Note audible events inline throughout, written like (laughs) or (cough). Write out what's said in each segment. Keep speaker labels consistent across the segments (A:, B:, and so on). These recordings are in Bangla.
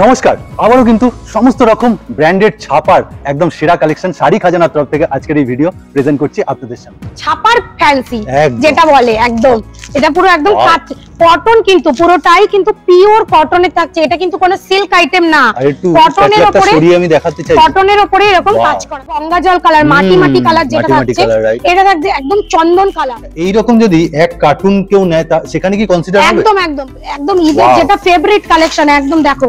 A: নমস্কার আবারও কিন্তু সমস্ত রকম ব্র্যান্ডেড ছাপার একদম সেরা কালেকশন শাড়ি খাজানার তরফ থেকে আজকের এই ভিডিও প্রেজেন্ট করছি আপনাদের সামনে
B: ছাপার ফ্যান্সি যেটা বলে একদম এটা পুরো একদম কটন কিন্তু পুরোটাই কিন্তু পিওর কটনে থাকছে এটা কিন্তু কোন সিল্ক আইটেম না কটনের উপরে আমি
A: দেখাতে চাই কটনের
B: উপরে এরকম কাজ করা গঙ্গা জল কালার মাটি মাটি কালার যেটা থাকছে এটা থাকছে একদম চন্দন কালার
A: এই রকম যদি এক কার্টুন কেউ নেয় তা সেখানে কি কনসিডার হবে একদম
B: একদম একদম ইদের যেটা ফেভারিট কালেকশন একদম দেখো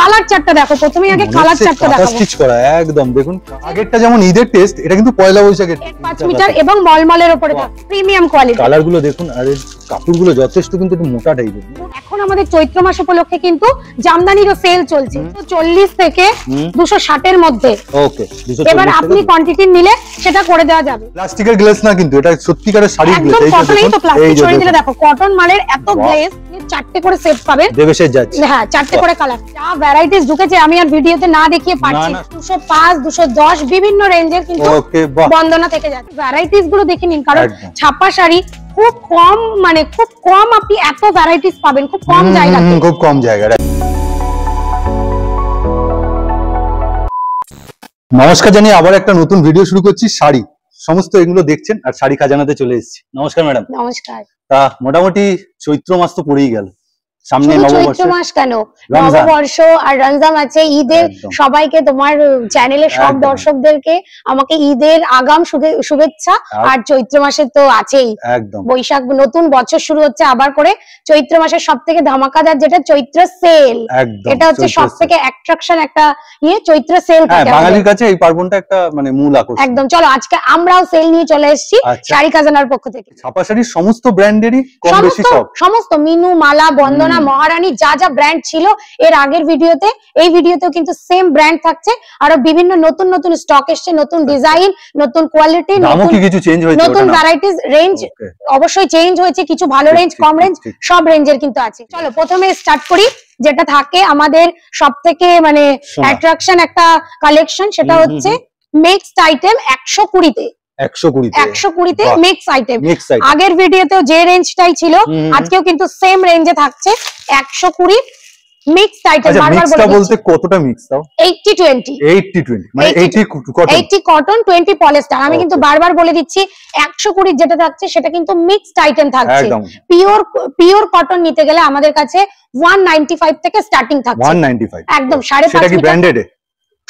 B: কালার চারটা দেখো প্রথমেই আগে কালার চারটা দেখো স্টিচ
A: করা একদম দেখুন আগেরটা যেমন ঈদের টেস্ট এটা কিন্তু পয়লা বৈশাখের 5 মিটার
B: এবং মলমলের উপরে প্রিমিয়াম কোয়ালিটি কালার
A: গুলো দেখুন আরে কাপড়গুলো যথেষ্ট কিন্তু একটু মোটা টাইপের
B: এখন আমাদের চৈত্র মাস উপলক্ষে কিন্তু জামদানির সেল চলছে 40 থেকে 260 এর মধ্যে
A: ওকে এবার আপনি
B: কোয়ান্টিটি নিলে সেটা করে দেওয়া যাবে প্লাস্টিকের
A: গ্লাস না কিন্তু এটা সত্যিকারের শাড়ি একদম কটনেই তো প্লাস্টিক ছড়িয়ে দিলে দেখো
B: কটন মালের এত গ্লেস চারটে করে সেট পাবেন দেবেশের যাচ্ছে হ্যাঁ চারটে করে কালার যা ভ্যারাইটিস ঢুকেছে আমি আর ভিডিওতে না দেখিয়ে পাচ্ছি 205 210 বিভিন্ন রেঞ্জের কিন্তু ওকে বন্দনা থেকে যাচ্ছে ভ্যারাইটিস গুলো দেখে নিন কারণ ছাপা শাড়ি খুব কম মানে খুব কম আপনি এত ভ্যারাইটিস পাবেন খুব কম জায়গা
A: খুব কম জায়গা নমস্কার জানি আবার একটা নতুন ভিডিও শুরু করছি শাড়ি সমস্ত এগুলো দেখছেন আর শাড়ি খাজানাতে চলে এসেছি নমস্কার ম্যাডাম নমস্কার তা মোটামুটি চৈত্র মাস তো পড়েই গেল সামনে নববর্ষ মাস
B: কেন নববর্ষ আর রমজান আছে ঈদের সবাইকে তোমার চ্যানেলে সব দর্শকদেরকে আমাকে ঈদের আগাম শুভেচ্ছা আর চৈত্র মাসে তো আছেই বৈশাখ নতুন বছর শুরু হচ্ছে আবার করে চৈত্র মাসের সব থেকে ধামাকাদার যেটা চৈত্র সেল এটা হচ্ছে সব থেকে অ্যাট্রাকশন একটা ইয়ে চৈত্র সেল হ্যাঁ, বাঙালির
A: কাছে এই পার্বণটা একটা মানে মূল আকর্ষণ
B: একদম চলো আজকে আমরাও সেল নিয়ে চলে এসেছি আচ্ছা। শাড়ি খাজানার পক্ষ থেকে
A: ছাপা সমস্ত ব্র্যান্ডেরই কম
B: সমস্ত মিনু মালা বন্দনা না মহারানী যা যা ব্র্যান্ড ছিল এর আগের ভিডিওতে এই ভিডিওতেও কিন্তু সেম ব্র্যান্ড থাকছে আরো বিভিন্ন নতুন নতুন স্টক এসছে নতুন ডিজাইন আচ্ছা। নতুন কোয়ালিটি নতুন ভ্যারাইটিস রেঞ্জ অবশ্যই চেঞ্জ হয়েছে কিছু ভালো রেঞ্জ কম রেঞ্জ সব রেঞ্জের কিন্তু আছে চলো প্রথমে স্টার্ট করি যেটা থাকে আমাদের সব থেকে মানে অ্যাট্রাকশন একটা কালেকশন সেটা হচ্ছে মেক্সড আইটেম একশো কুড়িতে আগের ভিডিওতেও যে রেঞ্জটাই ছিল আজকেও কিন্তু সেম রেঞ্জে থাকছে একশো কুড়ি কটন পলিস্টার আচ্ছা, মানে আমি কিন্তু বারবার বলে দিচ্ছি যেটা থাকছে সেটা কিন্তু mixed item pure pure cotton নিতে গেলে আমাদের কাছে থেকে স্টার্টিং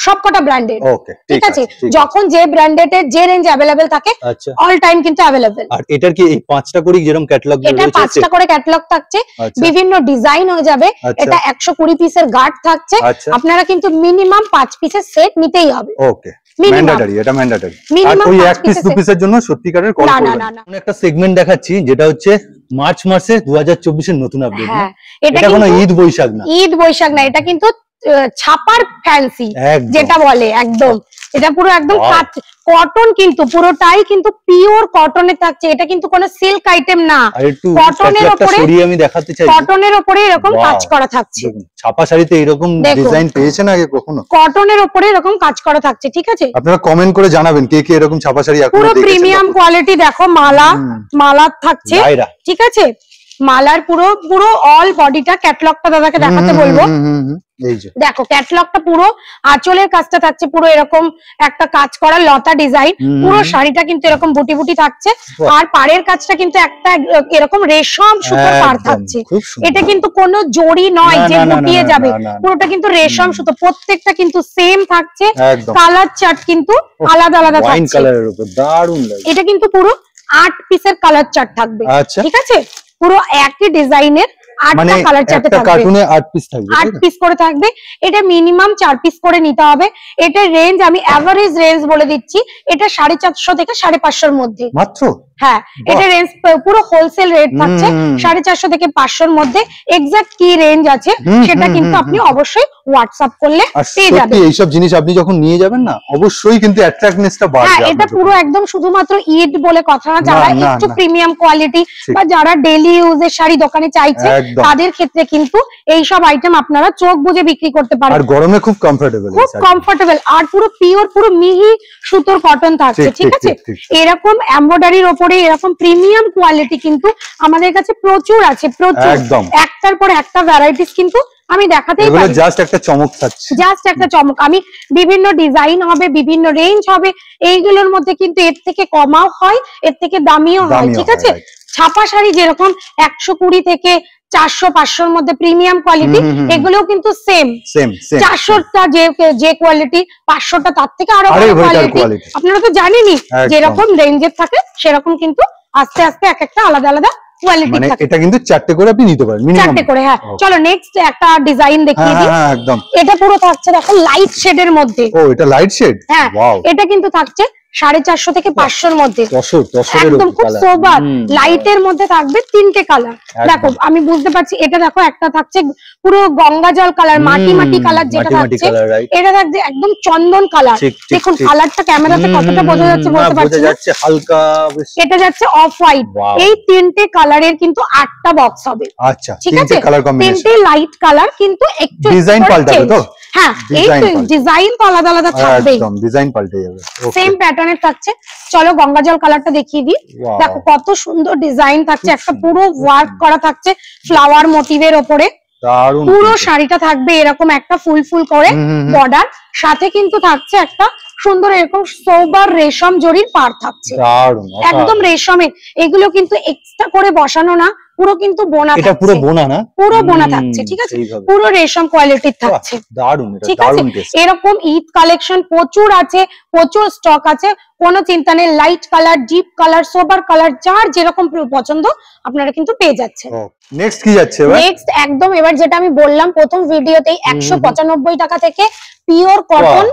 B: সবকটা ব্র্যান্ডেড ঠিক আছে যখন যে ব্র্যান্ডেড যে রেঞ্জ अवेलेबल থাকে অল আচ্ছা। টাইম কিন্তু अवेलेबल আর
A: এটার কি এই পাঁচটা করে যেরকম ক্যাটালগ এটা পাঁচটা করে
B: ক্যাটালগ থাকছে আচ্ছা। বিভিন্ন ডিজাইন হয়ে যাবে আচ্ছা। এটা 120 পিসের গার্ড থাকছে আপনারা কিন্তু মিনিমাম পাঁচ পিসের সেট নিতেই হবে
A: ওকে হ্যাঁ, ঈদ বৈশাখ
B: না এটা কিন্তু ছাপার ফ্যান্সি যেটা বলে একদম এটা পুরো একদম কটন কিন্তু পুরোটাই কিন্তু পিওর কটনে থাকছে এটা কিন্তু কোনো সিল্ক আইটেম না কটনের উপরে
A: আমি দেখাতে চাই কটনের
B: উপরে এরকম কাজ করা
A: থাকছে ছাপা শাড়িতে এরকম ডিজাইন পেয়েছেন আগে কখনো
B: কটনের উপরে এরকম কাজ করা থাকছে ঠিক আছে
A: আপনারা কমেন্ট করে জানাবেন কে কে এরকম ছাপা শাড়ি পুরো প্রিমিয়াম
B: কোয়ালিটি দেখো মালা মালা থাকছে ঠিক আছে মালার পুরো পুরো অল বডিটা ক্যাটলগটা দাদাকে দেখাতে বলবো দেখো ক্যাটলগটা পুরো আঁচলের কাজটা থাকছে পুরো এরকম একটা কাজ করা লতা ডিজাইন পুরো শাড়িটা কিন্তু এরকম বুটি বুটি থাকছে আর পাড়ের কাজটা কিন্তু একটা এরকম রেশম সুতোর পাড় থাকছে এটা কিন্তু কোনো জড়ি নয় যে মুটিয়ে যাবে পুরোটা কিন্তু রেশম সুতো প্রত্যেকটা কিন্তু সেম থাকছে কালার চার্ট কিন্তু আলাদা আলাদা থাকছে এটা কিন্তু পুরো আট পিসের কালার চার্ট থাকবে আচ্ছা। ঠিক আছে পুরো একই ডিজাইনের আটটা কালার চার্টে পিস থাকবে এটা মিনিমাম পিস নিতে হবে এটা রেঞ্জ আমি এভারেজ রেঞ্জ বলে দিচ্ছি এটা চারশো থেকে সাড়ে এর মধ্যে মাত্র হ্যাঁ এটা রেঞ্জ পুরো হোলসেল রেট থাকছে সাড়ে চারশো থেকে পাঁচশোর মধ্যে এক্সাক্ট কি রেঞ্জ আছে সেটা কিন্তু আপনি অবশ্যই হোয়াটসঅ্যাপ করলে পেয়ে যাবেন
A: এইসব জিনিস আপনি যখন নিয়ে যাবেন না অবশ্যই কিন্তু অ্যাট্রাক্টনেসটা বাড়বে হ্যাঁ এটা পুরো
B: একদম শুধুমাত্র ইট বলে কথা না যারা একটু প্রিমিয়াম কোয়ালিটি বা যারা ডেইলি ইউজের শাড়ি দোকানে চাইছে তাদের ক্ষেত্রে কিন্তু এই সব আইটেম আপনারা চোখ বুঝে বিক্রি করতে পারেন আর
A: গরমে খুব কমফোর্টেবল খুব
B: কমফোর্টেবল আর পুরো পিওর পুরো মিহি সুতোর কটন থাকছে ঠিক আছে এরকম এমব্রয়ডারির ওপর করে এরকম প্রিমিয়াম কোয়ালিটি কিন্তু আমাদের কাছে প্রচুর আছে প্রচুর একটার পর একটা ভ্যারাইটিস কিন্তু আমি দেখাতেই পারি জাস্ট
A: একটা চমক থাকছে
B: জাস্ট একটা চমক আমি বিভিন্ন ডিজাইন হবে বিভিন্ন রেঞ্জ হবে এইগুলোর মধ্যে কিন্তু এর থেকে কমাও হয় এর থেকে দামিও হয় ঠিক আছে ছাপা শাড়ি যেরকম একশো কুড়ি থেকে চারশো পাঁচশোর মধ্যে প্রিমিয়াম কোয়ালিটি এগুলো কিন্তু সেম চারশোটা যে যে কোয়ালিটি পাঁচশোটা তার থেকে আরো কোয়ালিটি আপনারা তো জানেনই যেরকম রেঞ্জের থাকে সেরকম কিন্তু আস্তে আস্তে এক একটা আলাদা আলাদা কোয়ালিটি মানে থাকে
A: এটা কিন্তু চারটে করে চারটে করে হ্যাঁ oh। চলো
B: নেক্সট একটা ডিজাইন দেখিয়ে হ্যাঁ, হ্যাঁ, একদম এটা পুরো থাকছে দেখো লাইট এর মধ্যে
A: লাইট শেড হ্যাঁ
B: এটা কিন্তু থাকছে সাড়ে চারশো থেকে পাঁচশোর মধ্যে
A: একদম খুব সোবার লাইটের
B: মধ্যে থাকবে তিনটে কালার দেখো আমি বুঝতে পারছি এটা দেখো একটা থাকছে পুরো গঙ্গা জল কালার মাটি মাটি কালার যেটা থাকছে এটা থাকছে একদম চন্দন কালার দেখুন কালারটা ক্যামেরাতে কতটা বোঝা যাচ্ছে বলতে পারছি হালকা এটা যাচ্ছে অফ হোয়াইট এই তিনটে কালারের কিন্তু আটটা বক্স হবে আচ্ছা ঠিক আছে তিনটে লাইট কালার কিন্তু একটু ডিজাইন পাল্টাবে তো হ্যাঁ এই ডিজাইন তো আলাদা আলাদা হ্যাঁ, থাকছে চলো কালারটা দেখিয়ে দিই কত সুন্দর ডিজাইন থাকছে একটা পুরো ওয়ার্ক করা থাকছে ফ্লাওয়ার মোটিভের ওপরে পুরো শাড়িটা থাকবে এরকম একটা ফুল ফুল করে বর্ডার সাথে কিন্তু থাকছে একটা সুন্দর এরকম সোবার রেশম জড়ির পার থাকছে একদম রেশমের এগুলো কিন্তু এক্সট্রা করে বসানো না পুরো কিন্তু বোনা এটা পুরো
A: বোনা না পুরো বোনা থাকছে ঠিক আছে
B: পুরো রেশম কোয়ালিটির থাকছে
A: দারুন ঠিক আছে
B: এরকম ঈদ কালেকশন প্রচুর আছে প্রচুর স্টক আছে কোনো চিন্তা নেই light colour deep colour sober colour যার যেরকম পছন্দ আপনারা কিন্তু পেয়ে যাচ্ছেন
A: নেক্সট কি যাচ্ছে নেক্সট
B: একদম এবার যেটা আমি বললাম প্রথম ভিডিওতেই একশো টাকা থেকে পিওর কটন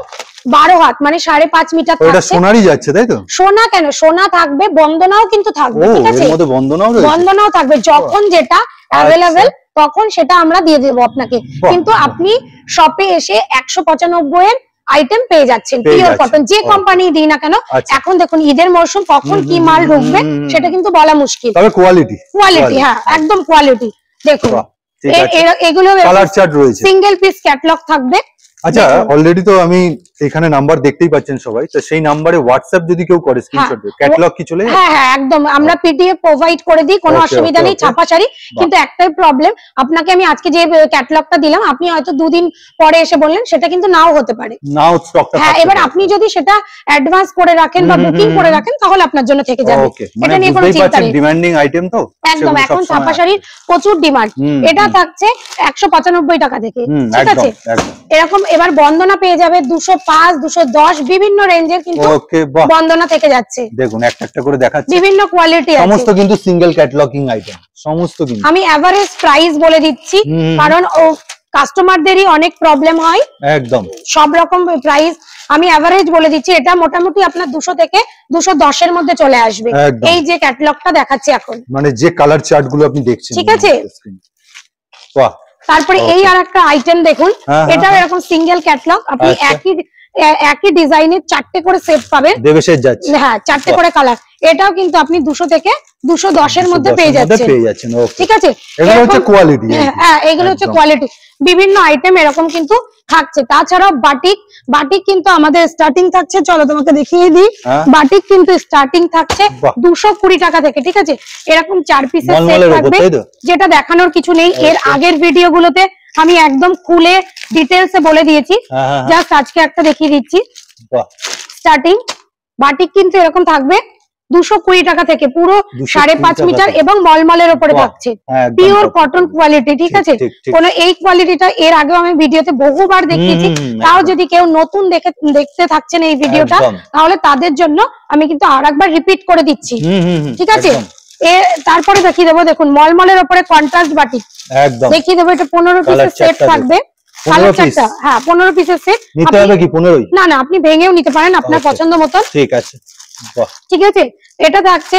B: বারো হাত মানে সাড়ে পাঁচ মিটার সোনারই যাচ্ছে তাই তো সোনা কেন সোনা থাকবে বন্দনাও কিন্তু থাকবে ঠিক আছে বন্দনাও বন্দনাও থাকবে যখন যেটা অ্যাভেলেবেল আচ্ছা। তখন সেটা আমরা দিয়ে দেবো আপনাকে কিন্তু আপনি শপে এসে একশো পঁচানব্বই এর আইটেম পেয়ে যাচ্ছেন পিওর কটন যে কোম্পানি দিই না কেন আচ্ছা। এখন দেখুন ঈদের মরশুম কখন কি মাল ঢুকবে সেটা কিন্তু বলা মুশকিল তবে কোয়ালিটি কোয়ালিটি হ্যাঁ একদম কোয়ালিটি দেখুন
A: এগুলো সিঙ্গেল
B: পিস ক্যাটলগ থাকবে
A: আচ্ছা অলরেডি তো আমি এখানে নাম্বার দেখতেই পাচ্ছেন সবাই তো সেই নাম্বারে হোয়াটসঅ্যাপ যদি কেউ করে স্ক্রিনশট হ্যাঁ। দিয়ে ক্যাটালগ কি চলে হ্যাঁ হ্যাঁ
B: একদম আমরা পিডিএফ আচ্ছা। প্রোভাইড করে দিই কোনো অসুবিধা নেই ছাপাছাড়ি কিন্তু একটাই প্রবলেম আপনাকে আমি আজকে যে ক্যাটালগটা দিলাম আপনি হয়তো দুদিন পরে এসে বললেন সেটা কিন্তু নাও হতে পারে
A: নাও স্টকটা হ্যাঁ এবার
B: আপনি যদি সেটা অ্যাডভান্স করে রাখেন বা বুকিং করে রাখেন তাহলে আপনার জন্য থেকে যাবে মানে এটা নিয়ে কোনো চিন্তা নেই
A: ডিমান্ডিং আইটেম তো একদম এখন ছাপাছাড়ির
B: প্রচুর ডিমান্ড এটা থাকছে 195 টাকা থেকে ঠিক আছে এরকম এবার বন্দনা পেয়ে যাবে দুশো পাঁচ দুশো দশ বিভিন্ন রেঞ্জের কিন্তু বন্দনা থেকে যাচ্ছে
A: দেখুন একটা একটা করে দেখা বিভিন্ন
B: কোয়ালিটি সমস্ত কিন্তু
A: সিঙ্গেল ক্যাটলগিং আইটেম সমস্ত কিন্তু
B: আমি এভারেজ প্রাইস বলে দিচ্ছি কারণ ও কাস্টমারদেরই অনেক প্রবলেম হয় একদম সব রকম প্রাইস আমি অ্যাভারেজ বলে দিচ্ছি এটা মোটামুটি আপনার দুশো থেকে দুশো দশের মধ্যে চলে আসবে এই যে ক্যাটলগটা দেখাচ্ছি এখন
A: মানে যে কালার চার্ট গুলো আপনি দেখছেন ঠিক আছে বাহ তারপরে এই আর
B: একটা আইটেম দেখুন হ্যাঁ, হ্যাঁ, এটাও হ্যাঁ। এরকম সিঙ্গেল ক্যাটলগ আপনি আচ্ছা। একই একই ডিজাইনের চারটে করে সেট পাবেন
A: হ্যাঁ চারটে করে
B: কালার এটাও কিন্তু আপনি দুশো থেকে দুশো দশের মধ্যে পেয়ে যাচ্ছেন
A: ঠিক আছে হ্যাঁ, হ্যাঁ এগুলো হচ্ছে কোয়ালিটি
B: বিভিন্ন আইটেম এরকম কিন্তু থাকছে তাছাড়াও বাটিক বাটিক কিন্তু আমাদের স্টার্টিং থাকছে চলো তোমাকে দেখিয়ে দিই বাটিক হ্যাঁ। কিন্তু স্টার্টিং থাকছে দুশো কুড়ি টাকা থেকে ঠিক আছে এরকম চার পিসের সেট থাকবে যেটা দেখানোর কিছু নেই এর আচ্ছা। আগের ভিডিও গুলোতে আমি একদম খুলে ডিটেলসে বলে দিয়েছি জাস্ট হ্যাঁ, হ্যাঁ, হ্যাঁ। আজকে একটা দেখিয়ে দিচ্ছি স্টার্টিং বাটিক কিন্তু এরকম থাকবে দুশো কুড়ি টাকা থেকে পুরো সাড়ে পাঁচ মিটার এবং মলমলের ওপরে থাকছে পিওর কটন কোয়ালিটি ঠিক আছে কোন এই কোয়ালিটিটা এর আগেও আমি ভিডিওতে বহুবার দেখিয়েছি তাও যদি কেউ নতুন দেখে দেখতে থাকছেন এই ভিডিওটা তাহলে তাদের জন্য আমি কিন্তু আর একবার রিপিট করে দিচ্ছি ঠিক আছে তারপরে দেখিয়ে দেবো দেখুন মলমলের ওপরে কন্ট্রাস্ট বাটি দেখিয়ে দেবো এটা পনেরো পিসের সেট থাকবে হ্যাঁ পনেরো পিসের
A: কি না
B: না আপনি ভেঙেও নিতে পারেন আপনার আচ্ছা। পছন্দ মতন ঠিক আছে ঠিক আছে এটা থাকছে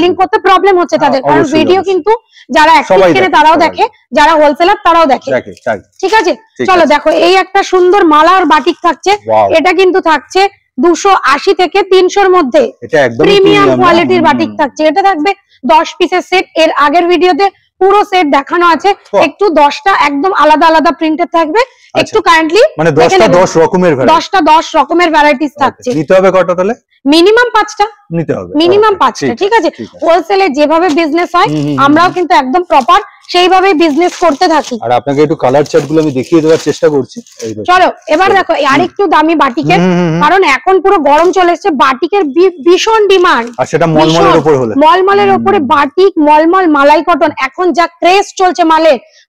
B: সেলিং করতে প্রবলেম হচ্ছে হ্যাঁ, তাদের কারণ ভিডিও কিন্তু যারা অ্যাক্টিভ কেনে তারাও দেখে যারা হোলসেলার তারাও দেখে ঠিক আছে চলো দেখো এই একটা সুন্দর মালা আর বাটিক থাকছে এটা কিন্তু থাকছে দুশো আশি থেকে তিনশোর মধ্যে
A: প্রিমিয়াম কোয়ালিটির বাটিক
B: থাকছে এটা থাকবে দশ পিসের সেট এর আগের ভিডিওতে পুরো সেট দেখানো আছে একটু দশটা একদম আলাদা আলাদা প্রিন্টের থাকবে আচ্ছা। একটু কাইন্ডলি মানে দশটা দশ রকমের দশটা দশ রকমের ভ্যারাইটিস থাকছে নিতে হবে কটা তাহলে মিনিমাম পাঁচটা
A: নিতে হবে মিনিমাম আচ্ছা, পাঁচটা ঠিক আছে
B: হোলসেলে যেভাবে বিজনেস হয় আমরাও কিন্তু একদম প্রপার সেইভাবেই বিজনেস করতে থাকি আর
A: আপনাকে একটু কালার চার্ট গুলো আমি দেখিয়ে দেওয়ার চেষ্টা করছি চলো
B: এবার দেখো আরেকটু দামি বাটিকের কারণ এখন পুরো গরম চলে এসেছে বাটিকের ভীষণ ডিমান্ড আর সেটা মলমলের উপরে হলে মলমলের উপরে বাটিক মলমল মালাই কটন এখন যা ক্রেজ চলছে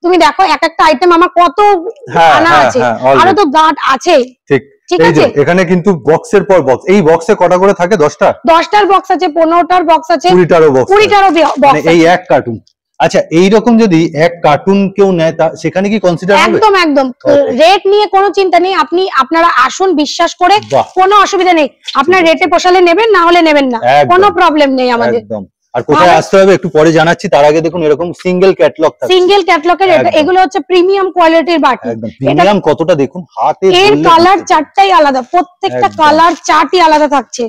B: তুমি দেখো এক একটা আইটেম আমার কত হ্যাঁ, আনা হ্যাঁ, আছে হ্যাঁ, আরো তো আছে
A: ঠিক এখানে কিন্তু বক্সের পর বক্স এই বক্সে কটা করে থাকে দশটা
B: দশটার বক্স আছে পনেরোটার বক্স আছে কুড়িটারও বক্স কুড়িটারও বক্স মানে এই
A: এক কার্টুন আচ্ছা এইরকম যদি এক কার্টুন কেউ নেয় তা সেখানে কি কনসিডার হবে একদম
B: একদম রেট নিয়ে কোনো চিন্তা নেই আপনি আপনারা আসুন বিশ্বাস করে কোনো অসুবিধা নেই আপনার রেটে পোষালে নেবেন না হলে নেবেন না কোনো প্রবলেম নেই আমাদের একদম
A: আর কোথায় আসতে হবে একটু পরে জানাচ্ছি তার আগে দেখুন এরকম সিঙ্গেল ক্যাটলগ থাকে সিঙ্গেল
B: ক্যাটলগের এগুলো হচ্ছে প্রিমিয়াম কোয়ালিটির বাটি
A: প্রিমিয়াম কতটা দেখুন হাতে এর কালার
B: চারটাই আলাদা প্রত্যেকটা কালার চারটি আলাদা থাকছে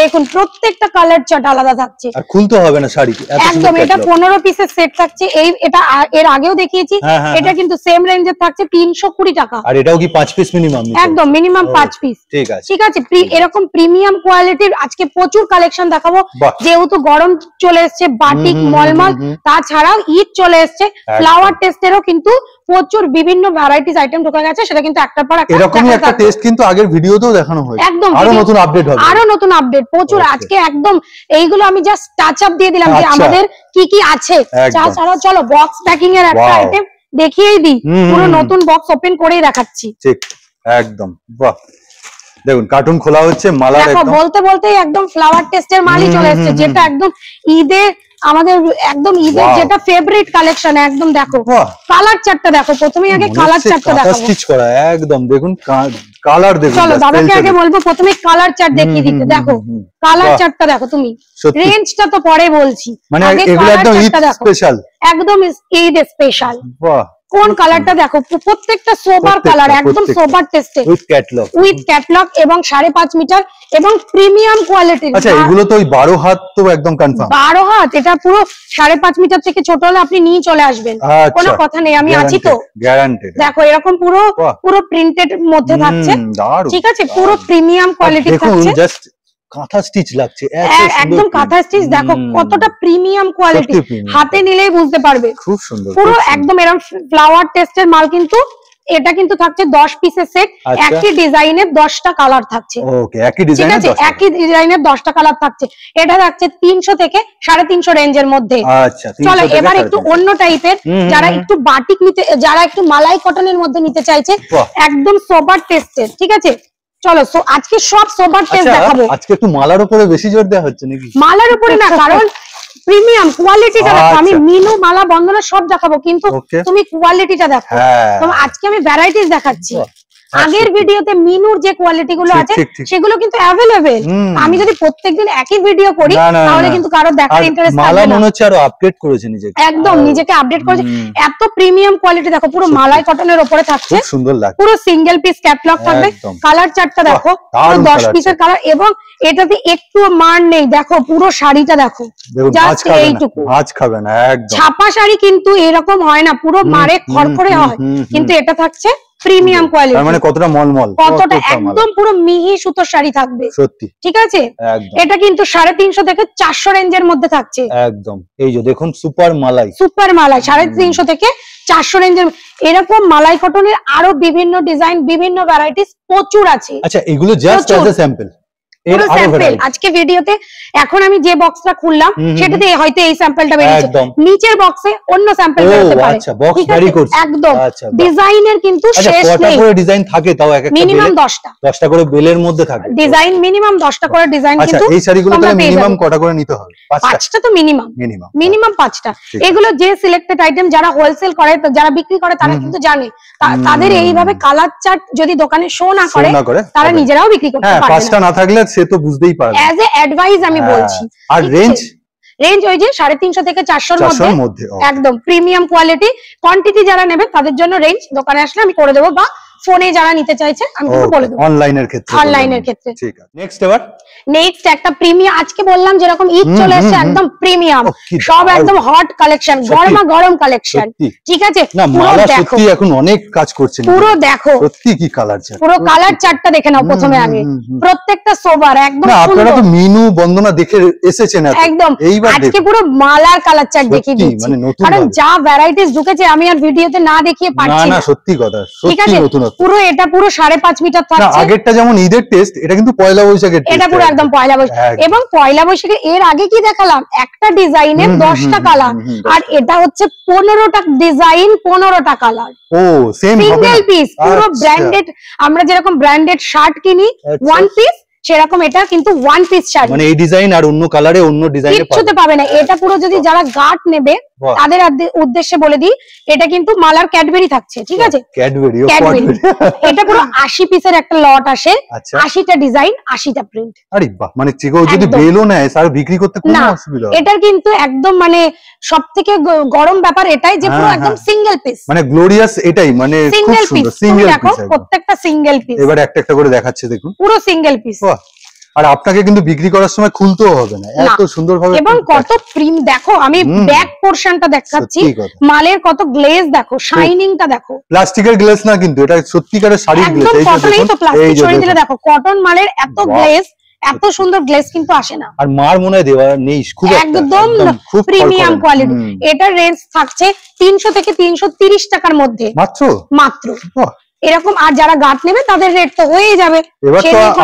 B: দেখুন প্রত্যেকটা কালার চার্ট আলাদা থাকছে আর
A: খুলতে হবে না শাড়ি একদম এটা
B: 15 পিসের সেট থাকছে এই এটা এর আগেও দেখিয়েছি হ্যাঁ, হ্যাঁ, এটা হ্যাঁ। কিন্তু সেম রেঞ্জে থাকছে 320 টাকা
A: আর এটাও কি 5 পিস মিনিমাম একদম
B: মিনিমাম 5 পিস ঠিক আছে ঠিক আছে এরকম প্রিমিয়াম কোয়ালিটির আজকে প্রচুর কালেকশন দেখাবো যেহেতু গরম চলে আসছে বাটিক মলমল তাছাড়াও ঈদ চলে আসছে ফ্লাওয়ার টেস্টেরও কিন্তু প্রচুর বিভিন্ন ভ্যারাইটিস আইটেম ঢোকা গেছে সেটা কিন্তু একটা পর একটা এরকমই একটা টেস্ট
A: কিন্তু আগের ভিডিওতেও দেখানো হয়েছে একদম আরো নতুন আপডেট হবে আরো
B: নতুন আপডেট প্রচুর আজকে একদম এইগুলো আমি জাস্ট টাচ আপ দিয়ে দিলাম যে আচ্ছা। আমাদের কি কি আছে ছাড়া চলো বক্স প্যাকিং এর একটা আইটেম দেখিয়েই দিই পুরো নতুন বক্স ওপেন করেই দেখাচ্ছি
A: ঠিক একদম বাহ দেখুন কার্টুন খোলা হচ্ছে মালা বলতে
B: বলতেই একদম ফ্লাওয়ার টেস্টের মালই চলে এসেছে যেটা একদম ঈদের আমাদের একদম ঈদের যেটা ফেভারিট কালেকশন একদম দেখো কালার চারটা দেখো প্রথমেই আগে কালার চারটা দেখো স্টিচ
A: করা একদম দেখুন কালার দেখুন চলো দাদাকে আগে বলবো
B: প্রথমে কালার চার দেখিয়ে দিতে দেখো
A: কালার চারটা
B: দেখো তুমি রেঞ্জটা তো পরে বলছি মানে এগুলো একদম স্পেশাল একদম ঈদ স্পেশাল বাহ কোন কালারটা দেখো প্রত্যেকটা সোবার কালার একদম সোবার টেস্টে উইথ
A: ক্যাটলগ উইথ
B: ক্যাটলগ এবং সাড়ে পাঁচ মিটার এবং প্রিমিয়াম কোয়ালিটির আচ্ছা এগুলো তো
A: ওই বারো হাত তো একদম কনফার্ম
B: বারো হাত এটা পুরো সাড়ে পাঁচ মিটার থেকে ছোট হলে আপনি নিয়ে চলে আসবেন আচ্ছা, কোনো কথা নেই আমি আছি তো গ্যারান্টি দেখো এরকম পুরো পুরো প্রিন্টেড মধ্যে থাকছে ঠিক আছে পুরো প্রিমিয়াম কোয়ালিটি থাকছে
A: জাস্ট কাঁথা স্টিচ লাগছে হ্যাঁ, একদম কাঁথা
B: স্টিচ দেখো কতটা প্রিমিয়াম কোয়ালিটি হাতে নিলেই বুঝতে পারবে
A: খুব সুন্দর পুরো
B: একদম এরকম ফ্লাওয়ার টেস্টের মাল কিন্তু এটা কিন্তু থাকছে দশ পিসের সেট আচ্ছা। একই ডিজাইনের দশটা কালার থাকছে ঠিক আছে একই ডিজাইনের দশটা কালার থাকছে এটা থাকছে তিনশো থেকে সাড়ে তিনশো রেঞ্জের মধ্যে আচ্ছা, চলো এবার একটু অন্য টাইপের যারা একটু বাটিক নিতে যারা একটু মালাই কটনের মধ্যে নিতে চাইছে একদম সোবার টেস্টের ঠিক আছে চলো সো আজকে সব সোবার আচ্ছা, টেস্ট দেখাবো
A: আজকে একটু মালার উপরে বেশি জোর দেওয়া হচ্ছে নাকি
B: মালার উপরে না কারণ প্রিমিয়াম কোয়ালিটিটা দেখো আমি আচ্ছা। মিনু মালা বন্দনা সব দেখাবো কিন্তু তুমি কোয়ালিটিটা দেখো হ্যাঁ। আজকে আমি ভ্যারাইটিস দেখাচ্ছি আগের ভিডিওতে মিনুর যে কোয়ালিটি গুলো আছে সেগুলো কিন্তু অ্যাভেলেবেল আমি যদি প্রত্যেকদিন একই ভিডিও করি তাহলে কিন্তু কারো দেখার ইন্টারেস্ট থাকবে না মনে হচ্ছে
A: আরো আপডেট করেছে নিজেকে
B: একদম নিজেকে আপডেট করেছে এত প্রিমিয়াম কোয়ালিটি দেখো পুরো মালাই কটনের উপরে থাকছে সুন্দর লাগছে পুরো সিঙ্গেল পিস ক্যাটলগ থাকবে কালার চার্টটা দেখো পুরো 10 পিসের কালার এবং এটাতে একটু মার নেই দেখো পুরো শাড়িটা দেখো জাস্ট
A: খাবে না একদম ছাপা
B: শাড়ি কিন্তু এরকম হয় না পুরো মারে খড়খড়ে হয় কিন্তু এটা থাকছে প্রিমিয়াম কোয়ালিটি মানে
A: কতটা মলমল কতটা একদম
B: পুরো মিহি সুতোর শাড়ি থাকবে সত্যি ঠিক আছে এটা কিন্তু সাড়ে তিনশো থেকে চারশো রেঞ্জের মধ্যে থাকছে
A: একদম এই যে দেখুন সুপার মালাই সুপার
B: মালাই সাড়ে তিনশো থেকে চারশো রেঞ্জের এরকম মালাই কটনের আরো বিভিন্ন ডিজাইন বিভিন্ন ভ্যারাইটিস প্রচুর আছে আচ্ছা
A: এগুলো জাস্ট অ্যাজ এ স্যাম্পল পুরো স্যাম্পল
B: আজকে ভিডিওতে এখন আমি যে বক্সটা খুললাম সেটাতে হয়তো এই স্যাম্পলটা নিচের বক্সে অন্য স্যাম্পল পারে আচ্ছা বক্স করছে একদম ডিজাইনের আচ্ছা, কিন্তু আচ্ছা, শেষ নেই
A: ডিজাইন থাকে তাও এক একটা মিনিমাম 10টা 10টা করে বেলের মধ্যে থাকে ডিজাইন
B: মিনিমাম 10টা করে ডিজাইন আচ্ছা, কিন্তু আচ্ছা এই শাড়িগুলো তাহলে মিনিমাম
A: কটা করে নিতে হবে পাঁচটা
B: তো মিনিমাম মিনিমাম মিনিমাম পাঁচটা এগুলো যে সিলেক্টেড আইটেম যারা হোলসেল করে যারা বিক্রি করে তারা কিন্তু জানে তাদের এইভাবে কালার চার্ট যদি দোকানে শো না করে তারা নিজেরাও বিক্রি করতে হ্যাঁ, পারে
A: না থাকলে সে তো বুঝতেই পারবে অ্যাজ
B: এ অ্যাডভাইস আমি হ্যাঁ। বলছি আর রেঞ্জ রেঞ্জ ওই যে সাড়ে তিনশো থেকে চারশোর মধ্যে একদম প্রিমিয়াম কোয়ালিটি কোয়ান্টিটি যারা নেবে তাদের জন্য রেঞ্জ দোকানে আসলে আমি করে দেবো বা ফোনে যারা নিতে চাইছে আমি কিন্তু বলে দেবো অনলাইনের
A: ক্ষেত্রে অনলাইনের ক্ষেত্রে ঠিক
B: আছে নেক্সট এবার নেক্সট একটা প্রিমিয়াম আজকে বললাম যেরকম ঈদ চলে এসেছে একদম প্রিমিয়াম সব একদম হট কালেকশন গরমা গরম কালেকশন ঠিক আছে না পুরো সত্যি
A: এখন অনেক কাজ করছে পুরো দেখো সত্যি কি কালার চার্ট পুরো
B: কালার চার্টটা দেখে নাও প্রথমে আগে প্রত্যেকটা সোবার একদম না আপনারা তো
A: মিনু বন্দনা দেখে এসেছেন একদম আজকে
B: পুরো মালার কালার চার্ট দেখিয়ে দিচ্ছি মানে কারণ যা ভ্যারাইটিস ঢুকেছে আমি আর ভিডিওতে না দেখিয়ে পাচ্ছি না না
A: সত্যি কথা সত্যি নতুন আচ্ছা।
B: পুরো এটা পুরো সাড়ে পাঁচ মিটার থাকছে
A: আগেরটা যেমন ঈদের টেস্ট এটা কিন্তু পয়লা বৈশাখের এটা পুরো হ্যাঁ। একদম পয়লা বৈশাখ
B: এবং পয়লা বৈশাখে এর আগে কি দেখালাম একটা ডিজাইনের দশটা কালার আর এটা হচ্ছে পনেরোটা ডিজাইন পনেরোটা কালার
A: সিঙ্গেল পিস পুরো ব্র্যান্ডেড
B: আচ্ছা। আমরা যেরকম ব্র্যান্ডেড শার্ট কিনি ওয়ান আচ্ছা। পিস সেরকম এটা কিন্তু ওয়ান পিস শাড়ি মানে এই
A: ডিজাইন আর অন্য কালারে অন্য ডিজাইনে কিছুতে পাবে
B: না এটা পুরো যদি যারা গাট নেবে তাদের উদ্দেশ্যে বলে দিই এটা কিন্তু মালার ক্যাডবেরি থাকছে ঠিক আছে
A: ক্যাডবেরি ক্যাডবেরি
B: (laughs) এটা পুরো 80 পিসের একটা লট আসে 80টা ডিজাইন 80টা প্রিন্ট
A: আরে বাহ মানে চিকো যদি বেলো নেয় স্যার বিক্রি করতে কোনো অসুবিধা এটার
B: কিন্তু একদম মানে সবথেকে গরম ব্যাপার এটাই যে পুরো হ্যাঁ, একদম সিঙ্গেল হ্যাঁ। পিস মানে
A: গ্লোরিয়াস এটাই মানে খুব সুন্দর সিঙ্গেল পিস দেখো
B: প্রত্যেকটা সিঙ্গেল পিস এবার
A: একটা একটা করে দেখাচ্ছি দেখুন
B: পুরো সিঙ্গেল পিস
A: আর আপনাকে কিন্তু বিক্রি করার সময় খুলতেও হবে না এত ভাবে এবং কত
B: প্রিম দেখো আমি ব্যাক পোরশনটা দেখাচ্ছি মালের কত গ্লেজ দেখো শাইনিংটা দেখো
A: প্লাস্টিকের গ্লেজ না কিন্তু এটা সত্যিকারের শাড়ির গ্লেজ এই যে এই দেখো
B: কটন মালের এত গ্লেজ এত সুন্দর গ্লেজ কিন্তু আসে না
A: আর মার মনে দেওয়া নেই খুব একদম প্রিমিয়াম কোয়ালিটি
B: এটার রেঞ্জ থাকছে তিনশো থেকে তিনশো টাকার মধ্যে মাত্র মাত্র এরকম আর যারা গাঁট নেবে তাদের রেট তো হয়ে যাবে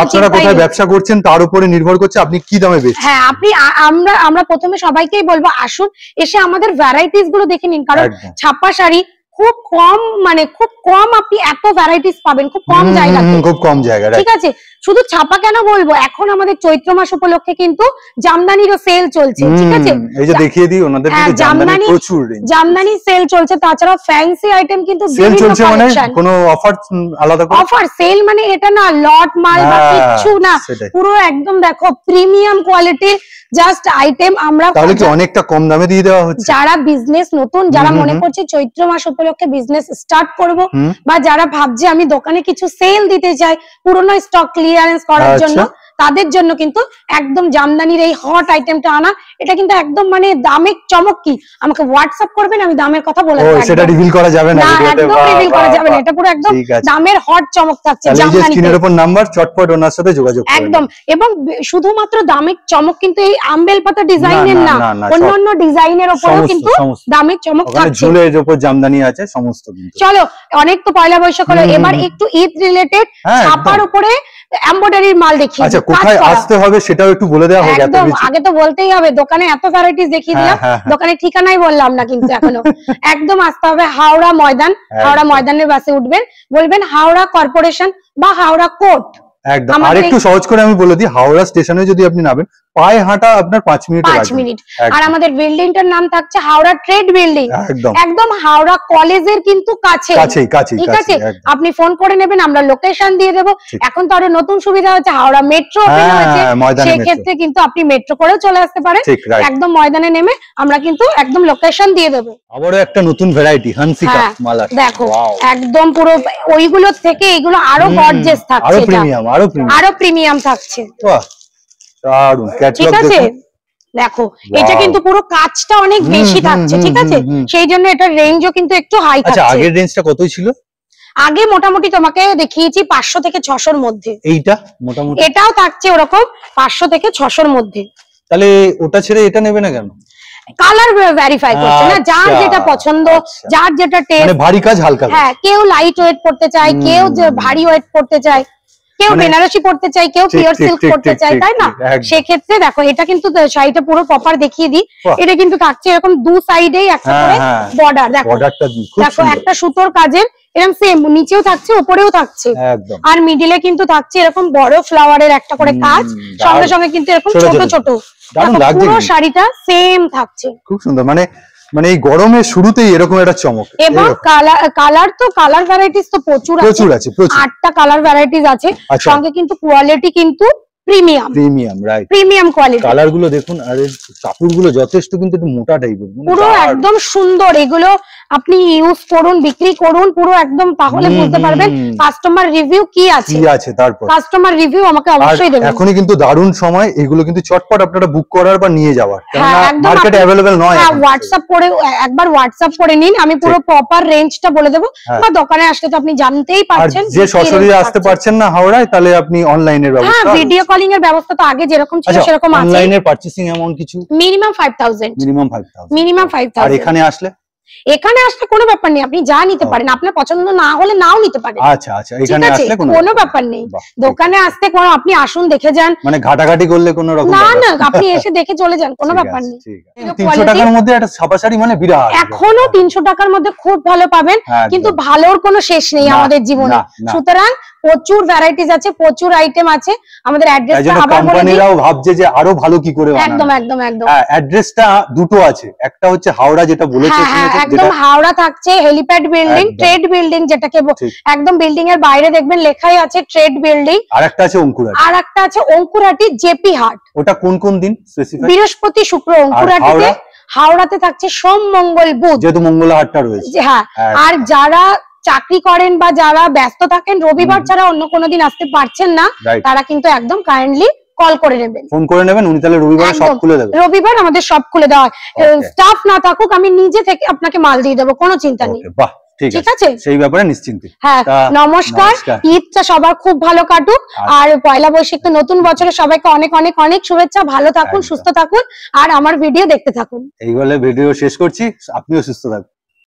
B: আপনারা কোথায়
A: ব্যবসা করছেন তার উপরে নির্ভর করছে আপনি কি দামে বেচছেন হ্যাঁ
B: আপনি আমরা আমরা প্রথমে সবাইকেই বলবো আসুন এসে আমাদের ভ্যারাইটিস গুলো দেখে নিন কারণ ছাপ্পা শাড়ি খুব কম মানে খুব কম আপনি এত ভ্যারাইটিস পাবেন খুব কম জায়গা খুব
A: কম জায়গা ঠিক
B: আছে শুধু ছাপা কেন বলবো এখন আমাদের চৈত্র মাস উপলক্ষে কিন্তু জামদানিরও সেল চলছে ঠিক আছে এই যে দেখিয়ে দিই ওনাদের হ্যাঁ, কিন্তু জামদানি প্রচুর জামদানি সেল চলছে তাছাড়া ফ্যান্সি আইটেম কিন্তু সেল চলছে মানে কোনো
A: অফার আলাদা করে অফার
B: সেল মানে এটা না লট মাল বা হ্যাঁ, কিছু না পুরো একদম দেখো প্রিমিয়াম কোয়ালিটির জাস্ট আইটেম আমরা তাহলে কি
A: অনেকটা কম দামে দিয়ে দেওয়া হচ্ছে
B: যারা বিজনেস নতুন যারা মনে করছে চৈত্র মাস উপলক্ষে বিজনেস স্টার্ট করব বা যারা ভাবছে আমি দোকানে কিছু সেল দিতে চাই পুরনো স্টক ক্লিয়ার ক্লিয়ারেন্স করার আচ্ছা। জন্য তাদের জন্য কিন্তু একদম জামদানির এই হট আইটেমটা আনা এটা কিন্তু একদম মানে দামে চমক কি আমাকে হোয়াটসঅ্যাপ করবেন আমি দামের কথা বলে দেব সেটা রিভিল করা যাবে না একদম রিভিল করা যাবে না এটা পুরো একদম দামের হট চমক থাকছে জামদানি স্ক্রিনের উপর
A: নাম্বার চটপট ওনার সাথে যোগাযোগ একদম
B: এবং শুধুমাত্র দামের চমক কিন্তু এই আম্বেল পাতা ডিজাইনের না অন্য অন্য ডিজাইনের উপরও কিন্তু দামের চমক থাকছে ঝুলের
A: উপর জামদানি আছে সমস্ত কিন্তু
B: চলো অনেক তো পয়লা বৈশাখ হলো এবার একটু ঈদ রিলেটেড হ্যাঁ, ছাপার উপরে এমব্রয়ডারির মাল দেখি আচ্ছা কোথায় আসতে
A: হবে সেটাও একটু বলে দেওয়া হবে একদম আগে
B: তো বলতেই হবে দোকানে এত ভ্যারাইটিস দেখিয়ে হ্যাঁ, দিলাম হ্যাঁ, হ্যাঁ। দোকানের ঠিকানাই বললাম না কিন্তু এখনো (laughs) একদম আসতে হবে হাওড়া ময়দান হাওড়া ময়দানের বাসে উঠবেন বলবেন হাওড়া কর্পোরেশন বা হাওড়া কোর্ট
A: একদম আর একটু সহজ করে আমি বলে দিই হাওড়া স্টেশনে যদি আপনি নামেন পায়ে হাঁটা আপনার পাঁচ মিনিট আর
B: আমাদের বিল্ডিংটার নাম থাকছে হাওড়া ট্রেড বিল্ডিং একদম হাওড়া কলেজের কিন্তু কাছে ঠিক আছে আপনি ফোন করে নেবেন আমরা লোকেশন দিয়ে দেব এখন তো আরো নতুন সুবিধা হচ্ছে হাওড়া মেট্রো হ্যাঁ, সেই ক্ষেত্রে কিন্তু আপনি মেট্রো করেও চলে আসতে পারেন একদম ময়দানে নেমে আমরা কিন্তু একদম লোকেশন দিয়ে দেবো
A: আবারও একটা নতুন ভ্যারাইটি হানসি মালা দেখো
B: একদম পুরো ওইগুলো থেকে এইগুলো আরো গর্জেস থাকে আরো প্রিমিয়াম আরো প্রিমিয়াম আরো প্রিমিয়াম থাকছে
A: দারুন ক্যাটালগ ঠিক আছে
B: দেখো এটা কিন্তু পুরো কাজটা অনেক বেশি থাকছে ঠিক আছে সেই জন্য এটার রেঞ্জও কিন্তু একটু হাই আচ্ছা, থাকছে আচ্ছা
A: আগের রেঞ্জটা কতই ছিল
B: আগে মোটামুটি তোমাকে দেখিয়েছি পাঁচশো থেকে ছশোর মধ্যে
A: এইটা মোটামুটি
B: এটাও থাকছে ওরকম পাঁচশো থেকে ছশোর মধ্যে
A: তাহলে ওটা ছেড়ে এটা নেবে না কেন
B: কালার ভেরিফাই করছে না যার আচ্ছা। যেটা পছন্দ আচ্ছা। যার যেটা টেস্ট মানে ভারী কাজ হালকা হ্যাঁ কেউ লাইট ওয়েট করতে চায় কেউ ভারী ওয়েট করতে চায় কেউ মানে বেনারসি পড়তে চাই কেউ পিওর সিল্ক পড়তে চাই তাই না সেক্ষেত্রে দেখো এটা কিন্তু শাড়িটা পুরো প্রপার দেখিয়ে দিই এটা কিন্তু থাকছে এরকম দু সাইডেই একটা হ্যাঁ, করে বর্ডার হ্যাঁ।
A: দেখো দেখো একটা
B: সুতোর কাজের এরকম সেম নিচেও থাকছে উপরেও থাকছে আর মিডিলে কিন্তু থাকছে এরকম বড় ফ্লাওয়ারের একটা করে কাজ সঙ্গে সঙ্গে কিন্তু এরকম ছোট ছোট পুরো শাড়িটা সেম থাকছে
A: খুব সুন্দর মানে মানে এই গরমের শুরুতেই এরকম একটা চমক এবং
B: কালার তো কালার ভ্যারাইটিস তো প্রচুর প্রচুর আছে আটটা কালার ভ্যারাইটিস আছে আচ্ছা। সঙ্গে কিন্তু কোয়ালিটি কিন্তু এখনই
A: কিন্তু সময় এগুলো কিন্তু চটপট আপনারা বুক করার বা নিয়ে যাওয়ার হ্যাঁ, হ্যাঁ,
B: করে একবার হোয়াটসঅ্যাপ করে নিন আমি পুরো প্রপার রেঞ্জটা বলে দেবো হ্যাঁ। বা দোকানে আসলে তো আপনি জানতেই পারছেন যে সরাসরি আসতে
A: পারছেন না হাওড়ায় তাহলে আপনি অনলাইনের ব্যবস্থা ভিডিও
B: কলিং এর ব্যবস্থা তো আগে যেরকম ছিল আচ্ছা, সেরকম আছে অনলাইনে
A: পারচেজিং অ্যামাউন্ট কিছু
B: মিনিমাম 5000
A: মিনিমাম 5000
B: মিনিমাম 5000 আর এখানে আসলে এখানে আসলে কোনো ব্যাপার নেই আপনি যা নিতে পারেন আপনার পছন্দ না হলে নাও নিতে পারেন আচ্ছা
A: আচ্ছা এখানে আসলে কোনো
B: ব্যাপার নেই দোকানে আসতে কোনো আপনি আসুন দেখে যান
A: মানে ঘাটাঘাটি করলে কোনো রকম না না আপনি এসে
B: দেখে চলে যান কোনো ব্যাপার নেই 300 টাকার মধ্যে
A: একটা মানে বিরাট এখনো
B: 300 টাকার মধ্যে খুব ভালো পাবেন হ্যাঁ, কিন্তু ভালোর কোনো শেষ নেই আমাদের জীবনে সুতরাং প্রচুর ভ্যারাইটিস আছে প্রচুর আইটেম আছে আমাদের অ্যাড্রেসটা আবার কোম্পানিরাও
A: ভাবছে যে আরো ভালো কি করে একদম একদম একদম অ্যাড্রেসটা দুটো আছে একটা হচ্ছে হাওড়া যেটা বলেছে হ্যাঁ, হ্যাঁ, একদম
B: হাওড়া থাকছে হেলিপ্যাড বিল্ডিং ট্রেড বিল্ডিং যেটাকে একদম বিল্ডিং এর বাইরে দেখবেন লেখাই আছে ট্রেড বিল্ডিং
A: আর একটা আছে অঙ্কুরাটি
B: আর একটা আছে অঙ্কুরাটি জেপি হাট
A: ওটা কোন কোন দিন
B: বৃহস্পতি শুক্র অঙ্কুরাটিতে হাওড়াতে থাকছে সোম মঙ্গল বুধ
A: যেহেতু মঙ্গল হাটটা রয়েছে হ্যাঁ আর
B: যারা চাকরি করেন বা যারা ব্যস্ত থাকেন রবিবার ছাড়া অন্য কোনো দিন আসতে পারছেন না তারা কিন্তু একদম কাইন্ডলি কল করে নেবেন
A: ফোন করে নেবেন উনি তাহলে রবিবার সব খুলে দেবেন
B: রবিবার আমাদের সব খুলে দেওয়া হয় স্টাফ না থাকুক আমি নিজে থেকে আপনাকে মাল দিয়ে দেবো কোনো চিন্তা নেই
A: বাহ ঠিক আছে সেই ব্যাপারে নিশ্চিন্তে হ্যাঁ নমস্কার
B: ঈদটা সবার খুব ভালো কাটুক আর পয়লা বৈশাখ নতুন বছরে সবাইকে অনেক অনেক অনেক শুভেচ্ছা ভালো থাকুন সুস্থ থাকুন আর আমার ভিডিও দেখতে থাকুন
A: এই বলে ভিডিও শেষ করছি আপনিও সুস্থ থাকুন